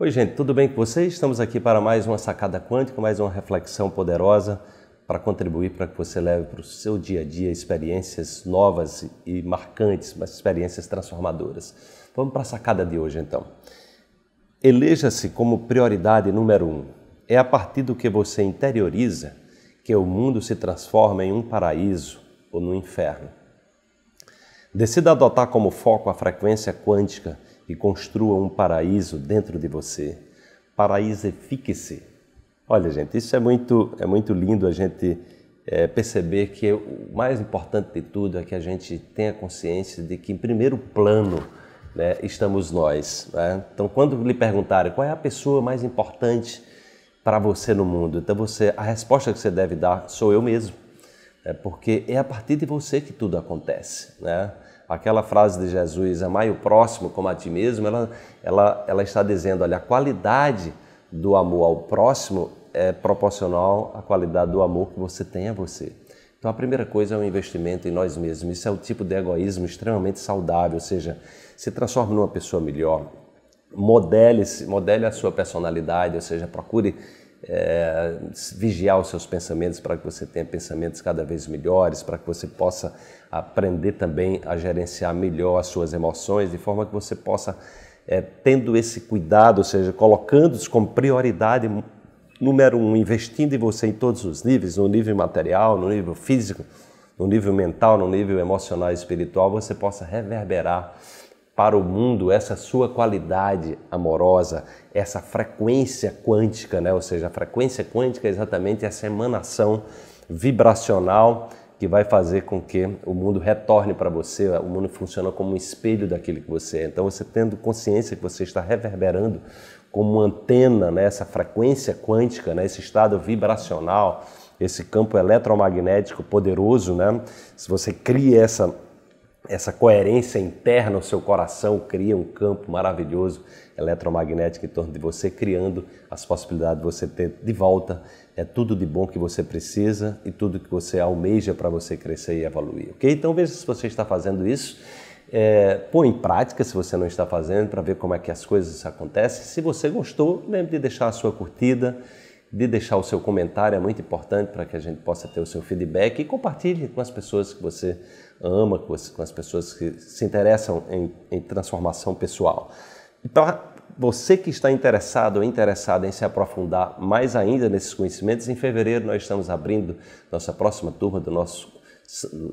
Oi, gente, tudo bem com vocês? Estamos aqui para mais uma sacada quântica, mais uma reflexão poderosa para contribuir para que você leve para o seu dia a dia experiências novas e marcantes, mas experiências transformadoras. Vamos para a sacada de hoje, então. Eleja-se como prioridade número um. É a partir do que você interioriza que o mundo se transforma em um paraíso ou no inferno. Decida adotar como foco a frequência quântica e construa um paraíso dentro de você. Paraísifique-se. Olha, gente, isso é muito, é muito lindo a gente é, perceber que o mais importante de tudo é que a gente tenha consciência de que, em primeiro plano, né, estamos nós. Né? Então, quando lhe perguntarem qual é a pessoa mais importante para você no mundo, então você, a resposta que você deve dar sou eu mesmo é porque é a partir de você que tudo acontece, né? Aquela frase de Jesus, amai o próximo como a ti mesmo, ela, ela, ela está dizendo, olha, a qualidade do amor ao próximo é proporcional à qualidade do amor que você tem a você. Então, a primeira coisa é um investimento em nós mesmos. Isso é o tipo de egoísmo extremamente saudável, ou seja, se transforme numa pessoa melhor, modele-se, modele a sua personalidade, ou seja, procure é, vigiar os seus pensamentos para que você tenha pensamentos cada vez melhores, para que você possa aprender também a gerenciar melhor as suas emoções, de forma que você possa, é, tendo esse cuidado, ou seja, colocando-os como prioridade número um, investindo em você em todos os níveis, no nível material, no nível físico, no nível mental, no nível emocional e espiritual, você possa reverberar para o mundo essa sua qualidade amorosa, essa frequência quântica, né? ou seja, a frequência quântica é exatamente essa emanação vibracional que vai fazer com que o mundo retorne para você, o mundo funciona como um espelho daquele que você é. Então, você tendo consciência que você está reverberando como uma antena, né? essa frequência quântica, né? esse estado vibracional, esse campo eletromagnético poderoso, né? se você cria essa essa coerência interna, o seu coração cria um campo maravilhoso eletromagnético em torno de você, criando as possibilidades de você ter de volta é tudo de bom que você precisa e tudo que você almeja para você crescer e evoluir, ok? Então veja se você está fazendo isso, é, põe em prática se você não está fazendo para ver como é que as coisas acontecem. Se você gostou, lembre de deixar a sua curtida, de deixar o seu comentário, é muito importante para que a gente possa ter o seu feedback e compartilhe com as pessoas que você ama, com as pessoas que se interessam em, em transformação pessoal. Então, para você que está interessado ou interessada em se aprofundar mais ainda nesses conhecimentos, em fevereiro nós estamos abrindo nossa próxima turma do nosso,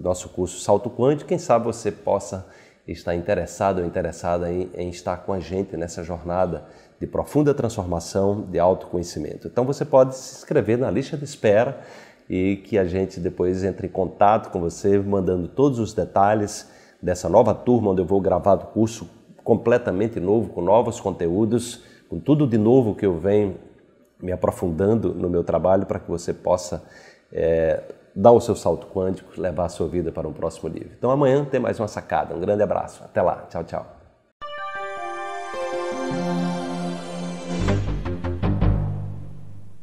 nosso curso Salto Quântico. Quem sabe você possa estar interessado ou interessada em, em estar com a gente nessa jornada de profunda transformação, de autoconhecimento. Então você pode se inscrever na lista de espera e que a gente depois entre em contato com você, mandando todos os detalhes dessa nova turma onde eu vou gravar o curso completamente novo, com novos conteúdos, com tudo de novo que eu venho me aprofundando no meu trabalho para que você possa é, dar o seu salto quântico, levar a sua vida para um próximo nível. Então amanhã tem mais uma sacada. Um grande abraço. Até lá. Tchau, tchau.